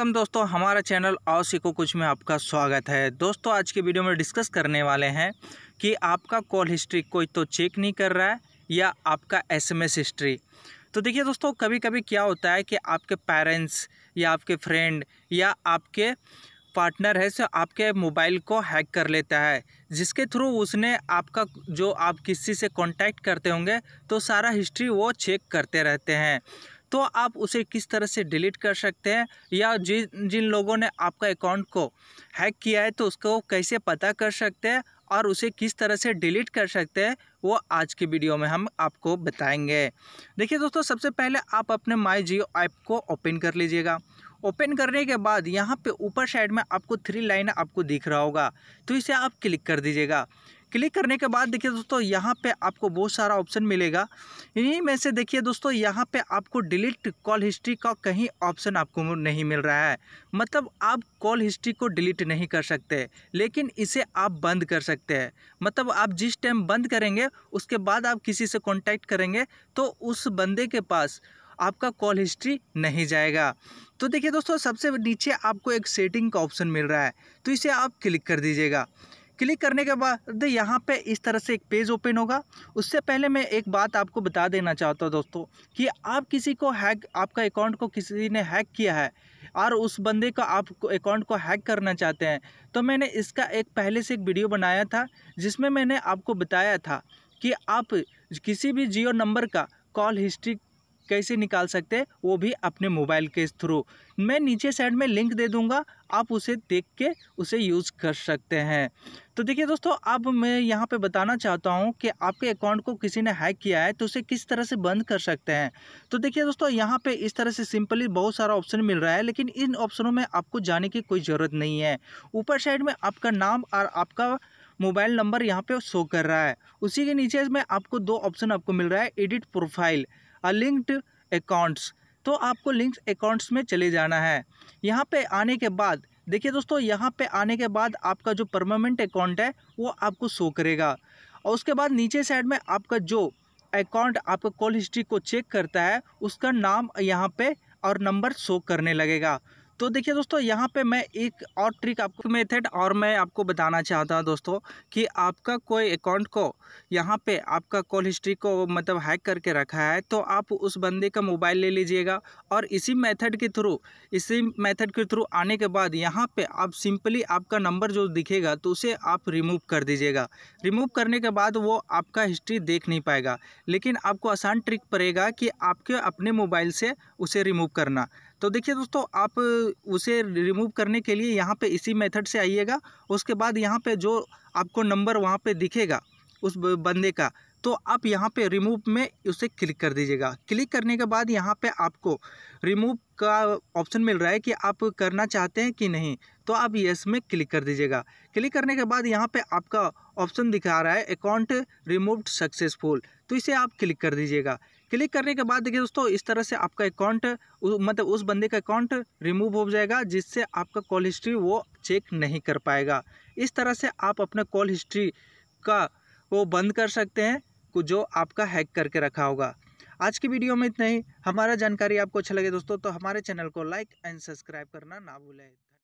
welcome दोस्तों हमारा channel आओ सीखो कुछ में आपका स्वागत है दोस्तों आज के वीडियो में डिस्कस करने वाले हैं कि आपका कॉल हिस्ट्री कोई तो चेक नहीं कर रहा है या आपका एसएमएस हिस्ट्री तो देखिए दोस्तों कभी कभी क्या होता है कि आपके पेरेंट्स या आपके फ्रेंड या आपके पार्टनर है सो आपके मोबाइल को हैक कर लेता है जिसके थ्रू उसने आपका जो आप किसी से कॉन्टैक्ट करते होंगे तो सारा हिस्ट्री वो चेक करते रहते हैं तो आप उसे किस तरह से डिलीट कर सकते हैं या जिन जिन लोगों ने आपका अकाउंट को हैक किया है तो उसको कैसे पता कर सकते हैं और उसे किस तरह से डिलीट कर सकते हैं वो आज की वीडियो में हम आपको बताएंगे देखिए दोस्तों सबसे पहले आप अपने माई जियो ऐप को ओपन कर लीजिएगा ओपन करने के बाद यहाँ पे ऊपर साइड में आपको थ्री लाइन आपको दिख रहा होगा तो इसे आप क्लिक कर दीजिएगा क्लिक करने के बाद देखिए दोस्तों यहाँ पे आपको बहुत सारा ऑप्शन मिलेगा इन्हीं में से देखिए दोस्तों यहाँ पे आपको डिलीट कॉल हिस्ट्री का कहीं ऑप्शन आपको नहीं मिल रहा है मतलब आप कॉल हिस्ट्री को डिलीट नहीं कर सकते लेकिन इसे आप बंद कर सकते हैं मतलब आप जिस टाइम बंद करेंगे उसके बाद आप किसी से कॉन्टैक्ट करेंगे तो उस बंदे के पास आपका कॉल हिस्ट्री नहीं जाएगा तो देखिए दोस्तों सबसे नीचे आपको एक सेटिंग का ऑप्शन मिल रहा है तो इसे आप क्लिक कर दीजिएगा क्लिक करने के बाद यहाँ पे इस तरह से एक पेज ओपन होगा उससे पहले मैं एक बात आपको बता देना चाहता हूँ दोस्तों कि आप किसी को हैक आपका अकाउंट को किसी ने हैक किया है और उस बंदे का आप अकाउंट को हैक करना चाहते हैं तो मैंने इसका एक पहले से एक वीडियो बनाया था जिसमें मैंने आपको बताया था कि आप किसी भी जियो नंबर का कॉल हिस्ट्री कैसे निकाल सकते हैं वो भी अपने मोबाइल के थ्रू मैं नीचे साइड में लिंक दे दूँगा आप उसे देख के उसे यूज़ कर सकते हैं तो देखिए दोस्तों अब मैं यहाँ पे बताना चाहता हूँ कि आपके अकाउंट को किसी ने हैक किया है तो उसे किस तरह से बंद कर सकते हैं तो देखिए दोस्तों यहाँ पे इस तरह से सिंपली बहुत सारा ऑप्शन मिल रहा है लेकिन इन ऑप्शनों में आपको जाने की कोई ज़रूरत नहीं है ऊपर साइड में आपका नाम और आपका मोबाइल नंबर यहाँ पे शो कर रहा है उसी के नीचे में आपको दो ऑप्शन आपको मिल रहा है एडिट प्रोफाइल लिंक्ड अकाउंट्स तो आपको लिंक अकाउंट्स में चले जाना है यहाँ पे आने के बाद देखिए दोस्तों यहाँ पे आने के बाद आपका जो परमानेंट अकाउंट है वो आपको शो करेगा और उसके बाद नीचे साइड में आपका जो अकाउंट आपका कॉल हिस्ट्री को चेक करता है उसका नाम यहाँ पे और नंबर शो करने लगेगा तो देखिए दोस्तों यहाँ पे मैं एक और ट्रिक आपको मेथड और मैं आपको बताना चाहता हूँ दोस्तों कि आपका कोई अकाउंट को यहाँ पे आपका कॉल हिस्ट्री को मतलब हैक करके रखा है तो आप उस बंदे का मोबाइल ले लीजिएगा और इसी मेथड के थ्रू इसी मेथड के थ्रू आने के बाद यहाँ पे आप सिंपली आपका नंबर जो दिखेगा तो उसे आप रिमूव कर दीजिएगा रिमूव करने के बाद वो आपका हिस्ट्री देख नहीं पाएगा लेकिन आपको आसान ट्रिक पड़ेगा कि आपके अपने मोबाइल से उसे रिमूव करना तो देखिए दोस्तों आप उसे रिमूव करने के लिए यहाँ पे इसी मेथड से आइएगा उसके बाद यहाँ पे जो आपको नंबर वहाँ पे दिखेगा उस बंदे का तो आप यहाँ पे रिमूव में उसे क्लिक कर दीजिएगा क्लिक करने के बाद यहाँ पे आपको रिमूव का ऑप्शन मिल रहा है कि आप करना चाहते हैं कि नहीं तो आप यस में क्लिक कर दीजिएगा क्लिक करने के बाद यहाँ पे आपका ऑप्शन दिखा रहा है अकाउंट रिमूव्ड सक्सेसफुल तो इसे आप क्लिक कर दीजिएगा क्लिक करने के बाद देखिए दोस्तों इस तरह से आपका अकाउंट मतलब उस बंदे का अकाउंट रिमूव हो जाएगा जिससे आपका कॉल हिस्ट्री वो चेक नहीं कर पाएगा इस तरह से आप अपने कॉल हिस्ट्री का वो बंद कर सकते हैं जो आपका हैक करके रखा होगा आज की वीडियो में इतना ही हमारा जानकारी आपको अच्छा लगे दोस्तों तो हमारे चैनल को लाइक एंड सब्सक्राइब करना ना भूलें